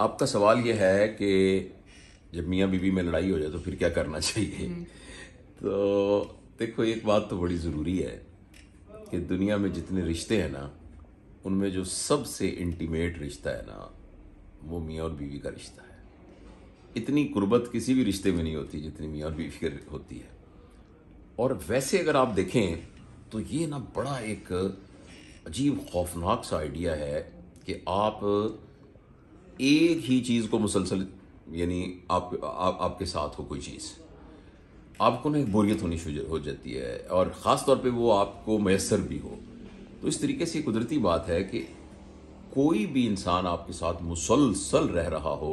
आपका सवाल यह है कि जब मियाँ बीवी में लड़ाई हो जाए तो फिर क्या करना चाहिए हम्म। तो देखो एक बात तो बड़ी ज़रूरी है कि दुनिया में जितने रिश्ते हैं ना उनमें जो सबसे इंटीमेट रिश्ता है ना वो मियाँ और बीवी का रिश्ता है इतनी कुर्बत किसी भी रिश्ते में नहीं होती जितनी मियाँ और बीवी की होती है और वैसे अगर आप देखें तो ये ना बड़ा एक अजीब खौफनाक सा आइडिया है कि आप एक ही चीज़ को मुसलसल यानी आप, आप आपके साथ हो कोई चीज़ आपको ना एक बोरियत होनी हो जाती है और ख़ास तौर पे वो आपको मैसर भी हो तो इस तरीके से कुदरती बात है कि कोई भी इंसान आपके साथ मुसलसल रह रहा हो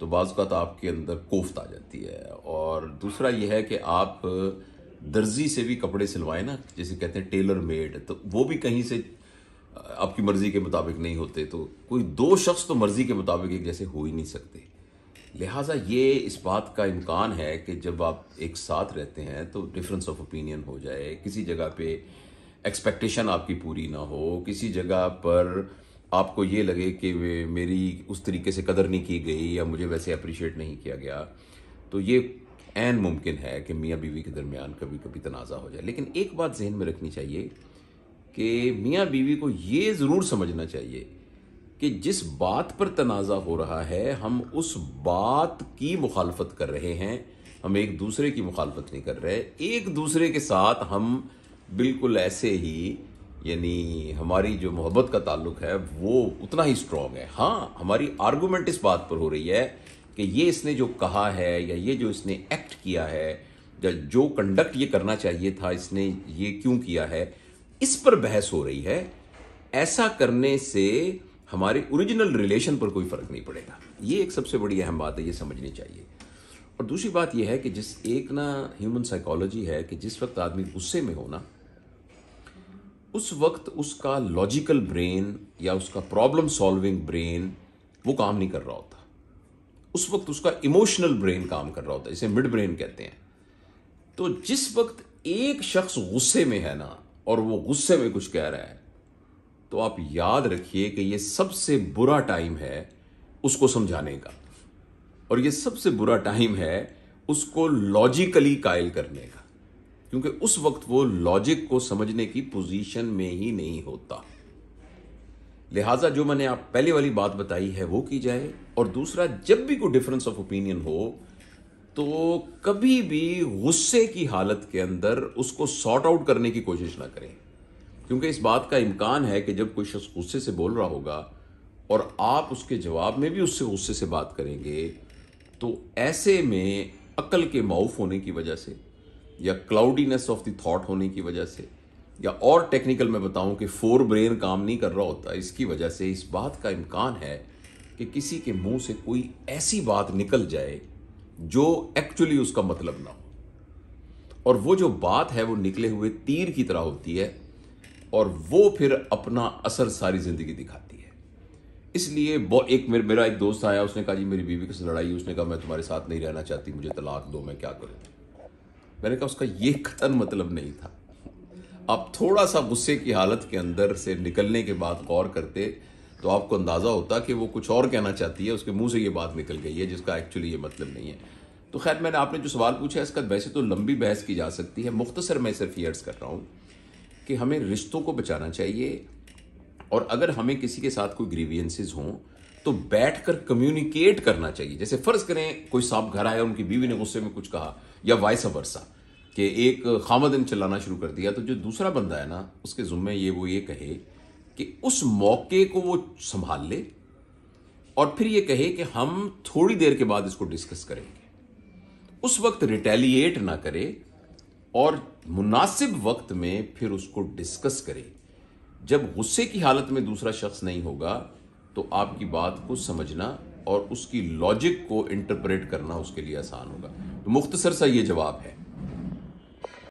तो बाज़त आपके अंदर कोफ्त आ जाती है और दूसरा यह है कि आप दर्जी से भी कपड़े सिलवाएं ना जैसे कहते हैं टेलर मेड तो वो भी कहीं से आपकी मर्ज़ी के मुताबिक नहीं होते तो कोई दो शख्स तो मर्ज़ी के मुताबिक एक जैसे हो ही नहीं सकते लिहाजा ये इस बात का इम्कान है कि जब आप एक साथ रहते हैं तो डिफरेंस ऑफ ओपिनियन हो जाए किसी जगह पे एक्सपेक्टेशन आपकी पूरी ना हो किसी जगह पर आपको ये लगे कि मेरी उस तरीके से कदर नहीं की गई या मुझे वैसे अप्रिशिएट नहीं किया गया तो ये एन मुमकिन है कि मियाँ बीवी के दरमियान कभी कभी तनाज़ा हो जाए लेकिन एक बात जहन में रखनी चाहिए कि मियाँ बीवी को ये ज़रूर समझना चाहिए कि जिस बात पर तनाज़ा हो रहा है हम उस बात की मुखालफत कर रहे हैं हम एक दूसरे की मुखालफत नहीं कर रहे एक दूसरे के साथ हम बिल्कुल ऐसे ही यानी हमारी जो मोहब्बत का ताल्लुक है वो उतना ही स्ट्रॉन्ग है हाँ हमारी आर्गूमेंट इस बात पर हो रही है कि ये इसने जो कहा है या ये जो इसने एक्ट किया है या जो कंडक्ट ये करना चाहिए था इसने ये क्यों किया है इस पर बहस हो रही है ऐसा करने से हमारे ओरिजिनल रिलेशन पर कोई फर्क नहीं पड़ेगा ये एक सबसे बड़ी अहम बात है ये समझनी चाहिए और दूसरी बात यह है कि जिस एक ना ह्यूमन साइकोलॉजी है कि जिस वक्त आदमी गुस्से में हो ना उस वक्त उसका लॉजिकल ब्रेन या उसका प्रॉब्लम सॉल्विंग ब्रेन वो काम नहीं कर रहा होता उस वक्त उसका इमोशनल ब्रेन काम कर रहा होता है इसे मिड ब्रेन कहते हैं तो जिस वक्त एक शख्स गुस्से में है ना और वो गुस्से में कुछ कह रहा है तो आप याद रखिए कि ये सबसे बुरा टाइम है उसको समझाने का और ये सबसे बुरा टाइम है उसको लॉजिकली कायल करने का क्योंकि उस वक्त वो लॉजिक को समझने की पोजीशन में ही नहीं होता लिहाजा जो मैंने आप पहले वाली बात बताई है वो की जाए और दूसरा जब भी कोई डिफरेंस ऑफ ओपिनियन हो तो कभी भी गुस्से की हालत के अंदर उसको सॉर्ट आउट करने की कोशिश ना करें क्योंकि इस बात का इम्कान है कि जब कोई शख्स गुस्से से बोल रहा होगा और आप उसके जवाब में भी उससे गुस्से से बात करेंगे तो ऐसे में अकल के माउफ होने की वजह से या क्लाउडीनेस ऑफ द थॉट होने की वजह से या और टेक्निकल मैं बताऊं कि फोर ब्रेन काम नहीं कर रहा होता इसकी वजह से इस बात का इम्कान है कि किसी के मुंह से कोई ऐसी बात निकल जाए जो एक्चुअली उसका मतलब ना हो और वो जो बात है वो निकले हुए तीर की तरह होती है और वो फिर अपना असर सारी ज़िंदगी दिखाती है इसलिए एक मेरा एक दोस्त आया उसने कहा जी मेरी बीवी के साथ लड़ाई उसने कहा मैं तुम्हारे साथ नहीं रहना चाहती मुझे तलाक दो मैं क्या करूँ मैंने कहा उसका ये कतन मतलब नहीं था आप थोड़ा सा गुस्से की हालत के अंदर से निकलने के बाद गौर करते तो आपको अंदाज़ा होता कि वो कुछ और कहना चाहती है उसके मुंह से ये बात निकल गई है जिसका एक्चुअली ये मतलब नहीं है तो खैर मैंने आपने जो सवाल पूछा है इसका वैसे तो लंबी बहस की जा सकती है मुख्तसर मैं सिर्फ ये अर्ज़ कर रहा हूँ कि हमें रिश्तों को बचाना चाहिए और अगर हमें किसी के साथ कोई ग्रीवियंसिस हों तो बैठ कर कम्युनिकेट करना चाहिए जैसे फ़र्ज करें कोई साहब घर आया उनकी बीवी ने गुस्से में कुछ कहा या वाइस वर्सा कि एक खामदन चलाना शुरू कर दिया तो जो दूसरा बंदा है ना उसके जुम्मे ये वो ये कहे कि उस मौके को वो संभाल ले और फिर ये कहे कि हम थोड़ी देर के बाद इसको डिस्कस करेंगे उस वक्त रिटेलिएट ना करे और मुनासिब वक्त में फिर उसको डिस्कस करे जब गुस्से की हालत में दूसरा शख्स नहीं होगा तो आपकी बात को समझना और उसकी लॉजिक को इंटरप्रेट करना उसके लिए आसान होगा तो मुख्तसर सा ये जवाब है